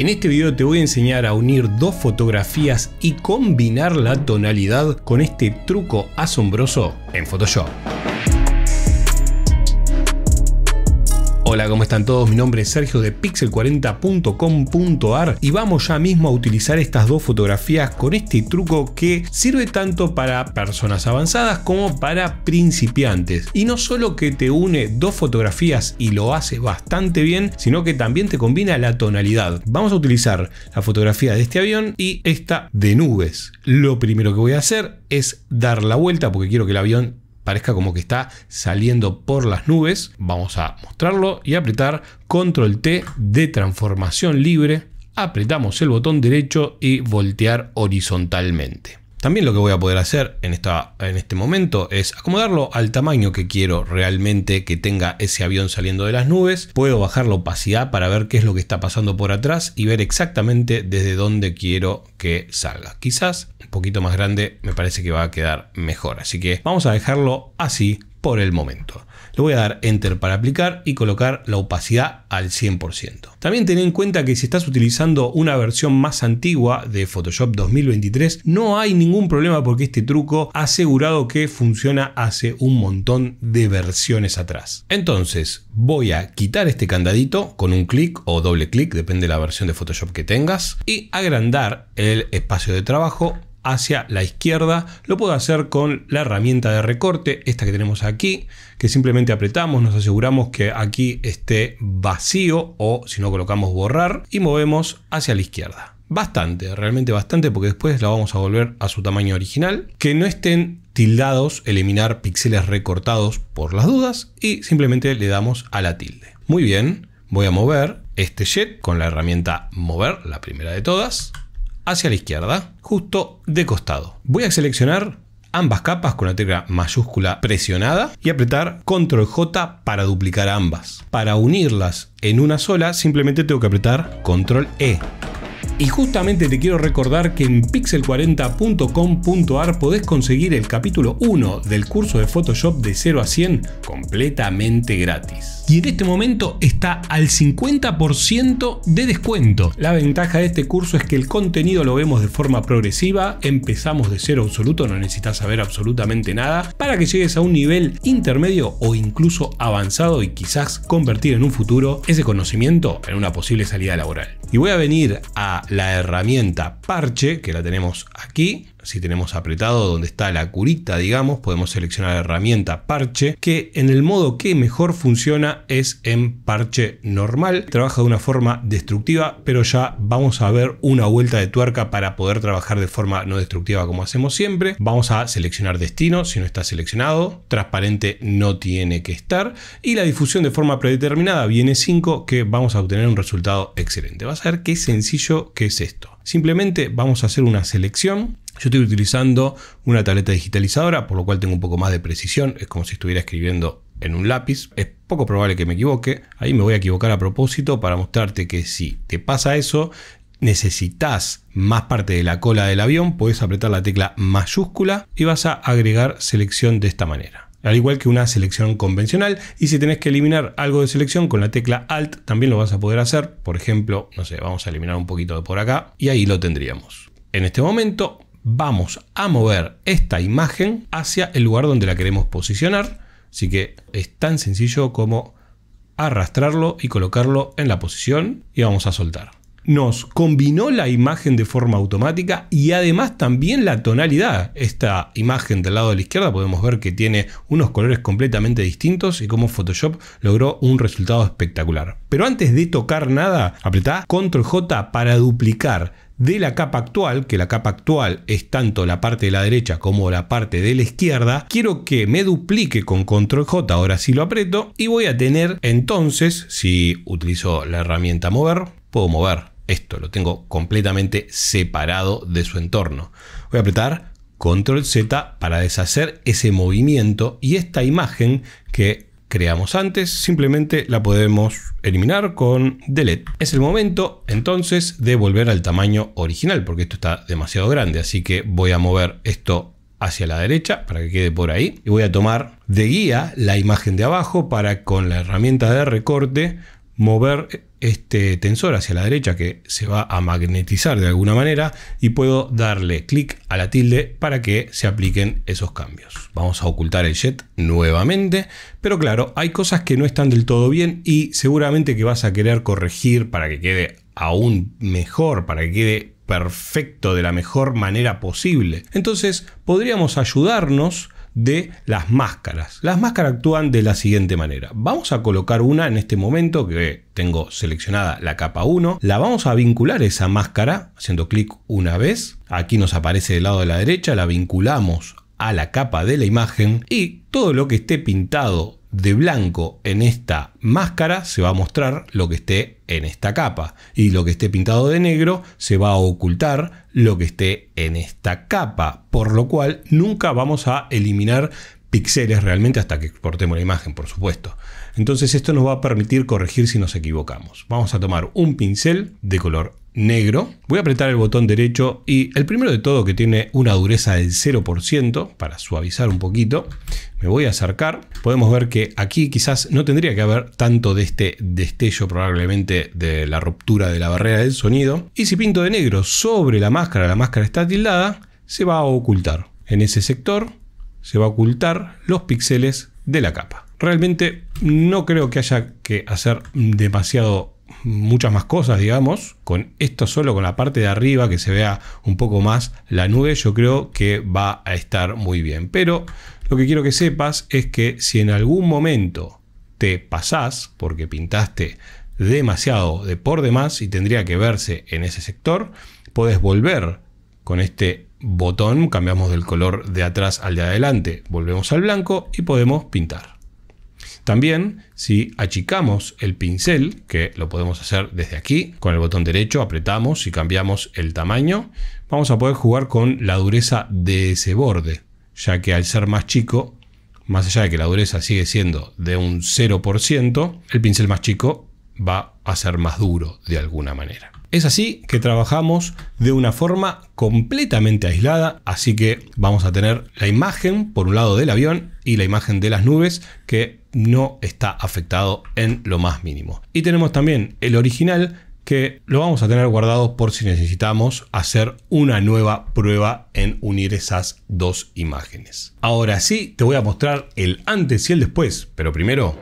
En este video te voy a enseñar a unir dos fotografías y combinar la tonalidad con este truco asombroso en Photoshop. Hola, ¿cómo están todos? Mi nombre es Sergio de pixel40.com.ar y vamos ya mismo a utilizar estas dos fotografías con este truco que sirve tanto para personas avanzadas como para principiantes. Y no solo que te une dos fotografías y lo hace bastante bien, sino que también te combina la tonalidad. Vamos a utilizar la fotografía de este avión y esta de nubes. Lo primero que voy a hacer es dar la vuelta porque quiero que el avión parezca como que está saliendo por las nubes. Vamos a mostrarlo y apretar control T de transformación libre. Apretamos el botón derecho y voltear horizontalmente. También lo que voy a poder hacer en, esta, en este momento es acomodarlo al tamaño que quiero realmente que tenga ese avión saliendo de las nubes. Puedo bajar la opacidad para ver qué es lo que está pasando por atrás y ver exactamente desde dónde quiero que salga. Quizás un poquito más grande me parece que va a quedar mejor. Así que vamos a dejarlo así por el momento. Le voy a dar Enter para aplicar y colocar la opacidad al 100%. También ten en cuenta que si estás utilizando una versión más antigua de Photoshop 2023, no hay ningún problema porque este truco ha asegurado que funciona hace un montón de versiones atrás. Entonces, voy a quitar este candadito con un clic o doble clic, depende de la versión de Photoshop que tengas, y agrandar el espacio de trabajo hacia la izquierda. Lo puedo hacer con la herramienta de recorte, esta que tenemos aquí, que simplemente apretamos, nos aseguramos que aquí esté vacío o si no colocamos borrar y movemos hacia la izquierda. Bastante, realmente bastante, porque después la vamos a volver a su tamaño original. Que no estén tildados, eliminar píxeles recortados por las dudas y simplemente le damos a la tilde. Muy bien, voy a mover este jet con la herramienta mover, la primera de todas hacia la izquierda, justo de costado. Voy a seleccionar ambas capas con la tecla mayúscula presionada y apretar control J para duplicar ambas. Para unirlas en una sola simplemente tengo que apretar control E. Y justamente te quiero recordar que en pixel40.com.ar podés conseguir el capítulo 1 del curso de Photoshop de 0 a 100 completamente gratis. Y en este momento está al 50% de descuento. La ventaja de este curso es que el contenido lo vemos de forma progresiva, empezamos de cero absoluto, no necesitas saber absolutamente nada, para que llegues a un nivel intermedio o incluso avanzado y quizás convertir en un futuro ese conocimiento en una posible salida laboral. Y voy a venir a la herramienta parche, que la tenemos aquí, si tenemos apretado donde está la curita, digamos, podemos seleccionar la herramienta parche, que en el modo que mejor funciona es en parche normal. Trabaja de una forma destructiva, pero ya vamos a ver una vuelta de tuerca para poder trabajar de forma no destructiva como hacemos siempre. Vamos a seleccionar destino, si no está seleccionado, transparente no tiene que estar, y la difusión de forma predeterminada viene 5, que vamos a obtener un resultado excelente. Vas a ver qué sencillo que es esto. Simplemente vamos a hacer una selección yo estoy utilizando una tableta digitalizadora, por lo cual tengo un poco más de precisión, es como si estuviera escribiendo en un lápiz. Es poco probable que me equivoque, ahí me voy a equivocar a propósito para mostrarte que si te pasa eso, necesitas más parte de la cola del avión, puedes apretar la tecla mayúscula y vas a agregar selección de esta manera al igual que una selección convencional. Y si tenés que eliminar algo de selección con la tecla Alt, también lo vas a poder hacer. Por ejemplo, no sé, vamos a eliminar un poquito de por acá y ahí lo tendríamos. En este momento vamos a mover esta imagen hacia el lugar donde la queremos posicionar. Así que es tan sencillo como arrastrarlo y colocarlo en la posición y vamos a soltar. Nos combinó la imagen de forma automática y además también la tonalidad. Esta imagen del lado de la izquierda podemos ver que tiene unos colores completamente distintos y cómo Photoshop logró un resultado espectacular. Pero antes de tocar nada, apretá Control J para duplicar de la capa actual, que la capa actual es tanto la parte de la derecha como la parte de la izquierda, quiero que me duplique con control J, ahora sí lo aprieto, y voy a tener entonces, si utilizo la herramienta mover, puedo mover esto, lo tengo completamente separado de su entorno. Voy a apretar control Z para deshacer ese movimiento y esta imagen que creamos antes, simplemente la podemos eliminar con delete. Es el momento entonces de volver al tamaño original porque esto está demasiado grande, así que voy a mover esto hacia la derecha para que quede por ahí y voy a tomar de guía la imagen de abajo para con la herramienta de recorte mover este tensor hacia la derecha que se va a magnetizar de alguna manera y puedo darle clic a la tilde para que se apliquen esos cambios. Vamos a ocultar el jet nuevamente, pero claro, hay cosas que no están del todo bien y seguramente que vas a querer corregir para que quede aún mejor, para que quede perfecto de la mejor manera posible. Entonces podríamos ayudarnos de las máscaras. Las máscaras actúan de la siguiente manera. Vamos a colocar una en este momento que tengo seleccionada la capa 1. La vamos a vincular esa máscara haciendo clic una vez. Aquí nos aparece del lado de la derecha, la vinculamos a la capa de la imagen y todo lo que esté pintado de blanco en esta máscara se va a mostrar lo que esté en esta capa y lo que esté pintado de negro se va a ocultar lo que esté en esta capa, por lo cual nunca vamos a eliminar píxeles realmente hasta que exportemos la imagen, por supuesto. Entonces esto nos va a permitir corregir si nos equivocamos. Vamos a tomar un pincel de color negro. Voy a apretar el botón derecho y el primero de todo que tiene una dureza del 0% para suavizar un poquito. Me voy a acercar. Podemos ver que aquí quizás no tendría que haber tanto de este destello probablemente de la ruptura de la barrera del sonido. Y si pinto de negro sobre la máscara, la máscara está tildada, se va a ocultar. En ese sector se va a ocultar los píxeles de la capa. Realmente no creo que haya que hacer demasiado muchas más cosas, digamos. Con esto solo, con la parte de arriba, que se vea un poco más la nube, yo creo que va a estar muy bien. Pero lo que quiero que sepas es que si en algún momento te pasás, porque pintaste demasiado de por demás y tendría que verse en ese sector, puedes volver con este botón, cambiamos del color de atrás al de adelante, volvemos al blanco y podemos pintar. También, si achicamos el pincel, que lo podemos hacer desde aquí, con el botón derecho apretamos y cambiamos el tamaño, vamos a poder jugar con la dureza de ese borde, ya que al ser más chico, más allá de que la dureza sigue siendo de un 0%, el pincel más chico va a ser más duro de alguna manera. Es así que trabajamos de una forma completamente aislada, así que vamos a tener la imagen por un lado del avión y la imagen de las nubes que no está afectado en lo más mínimo. Y tenemos también el original que lo vamos a tener guardado por si necesitamos hacer una nueva prueba en unir esas dos imágenes. Ahora sí, te voy a mostrar el antes y el después, pero primero...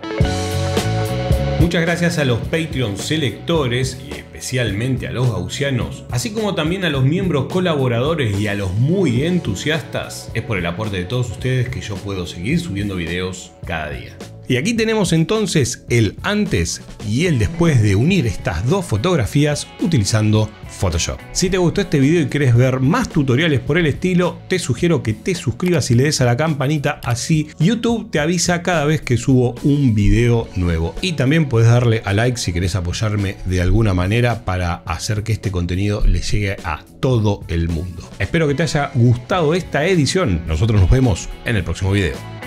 Muchas gracias a los Patreon selectores y especialmente a los gaussianos, así como también a los miembros colaboradores y a los muy entusiastas. Es por el aporte de todos ustedes que yo puedo seguir subiendo videos cada día. Y aquí tenemos entonces el antes y el después de unir estas dos fotografías utilizando Photoshop. Si te gustó este video y querés ver más tutoriales por el estilo, te sugiero que te suscribas y le des a la campanita, así YouTube te avisa cada vez que subo un video nuevo. Y también puedes darle a like si querés apoyarme de alguna manera para hacer que este contenido le llegue a todo el mundo. Espero que te haya gustado esta edición. Nosotros nos vemos en el próximo video.